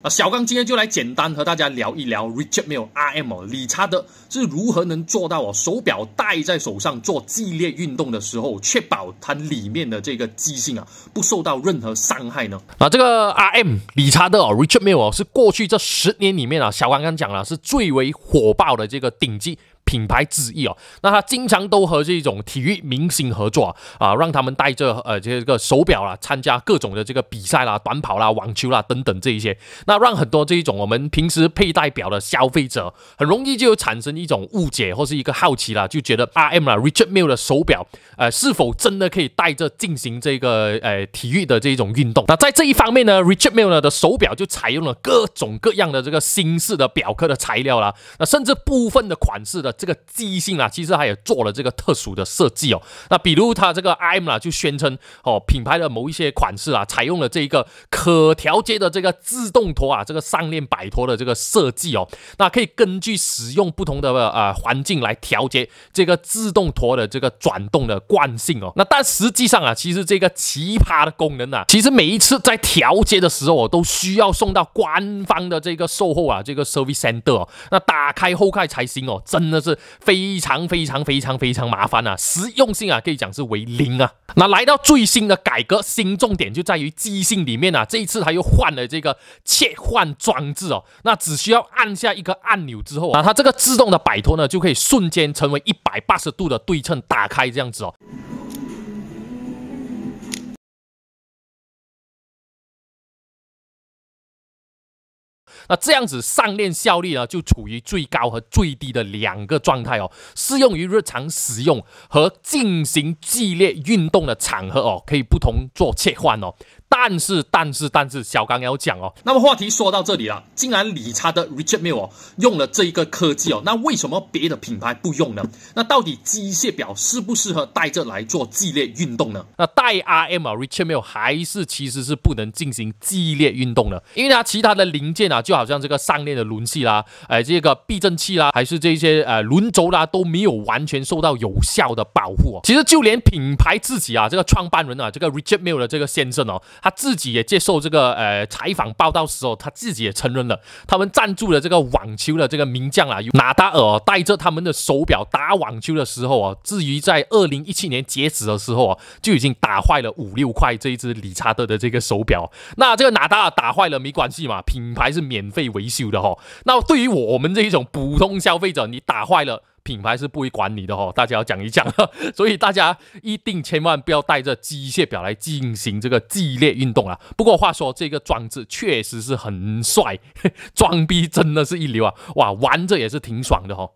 啊，小刚今天就来简单和大家聊一聊 Richard M. R.M. 理查德是如何能做到哦，手表戴在手上做激烈运动的时候，确保它里面的这个机芯啊不受到任何伤害呢？啊，这个 R.M. 理查德哦，Richard M. 哦，是过去这十年里面啊，小刚刚讲了是最为火爆的这个顶级。品牌之一哦。那他经常都和这种体育明星合作啊，啊，让他们带着呃这个手表啦，参加各种的这个比赛啦、短跑啦、网球啦等等这一些，那让很多这一种我们平时佩戴表的消费者，很容易就产生一种误解或是一个好奇啦，就觉得 R M 啦，Richard Mille 的手表，呃，是否真的可以带着进行这个呃体育的这一种运动？那在这一方面呢，Richard Mille 的手表就采用了各种各样的这个新式的表壳的材料啦，那甚至部分的款式的。这个记忆性啊，其实它也做了这个特殊的设计哦。那比如它这个 IM 啊，就宣称哦，品牌的某一些款式啊，采用了这一个可调节的这个自动托啊，这个上链摆托的这个设计哦。那可以根据使用不同的呃环境来调节这个自动托的这个转动的惯性哦。那但实际上啊，其实这个奇葩的功能啊，其实每一次在调节的时候，都需要送到官方的这个售后啊，这个 service center 哦。那打开后盖才行哦，真的是。是非常非常非常非常麻烦啊，实用性啊可以讲是为零啊。那来到最新的改革新重点就在于机芯里面啊，这一次他又换了这个切换装置哦，那只需要按下一个按钮之后啊，它这个自动的摆脱呢就可以瞬间成为一百八十度的对称打开这样子哦。那这样子上链效率呢，就处于最高和最低的两个状态哦，适用于日常使用和进行剧烈运动的场合哦，可以不同做切换哦。但是但是但是，小刚要讲哦。那么话题说到这里了，既然理查德 Richard Mil l 用了这一个科技哦，那为什么别的品牌不用呢？那到底机械表适不适合带着来做剧烈运动呢？那带 RM 啊 Richard Mil l 还是其实是不能进行剧烈运动的，因为它其他的零件啊。就好像这个上链的轮系啦，哎，这个避震器啦，还是这些呃轮轴啦，都没有完全受到有效的保护。哦。其实就连品牌自己啊，这个创办人啊，这个 Richard Mille 的这个先生哦，他自己也接受这个呃采访报道时候，他自己也承认了，他们赞助的这个网球的这个名将啊，纳达尔带着他们的手表打网球的时候啊，至于在二零一七年截止的时候啊，就已经打坏了五六块这一只理查德的这个手表。那这个纳达尔打坏了没关系嘛？品牌是。免费维修的哈，那对于我们这一种普通消费者，你打坏了品牌是不会管你的哈。大家要讲一讲，所以大家一定千万不要带着机械表来进行这个激烈运动啊。不过话说，这个装置确实是很帅，装逼真的是一流啊！哇，玩着也是挺爽的哈。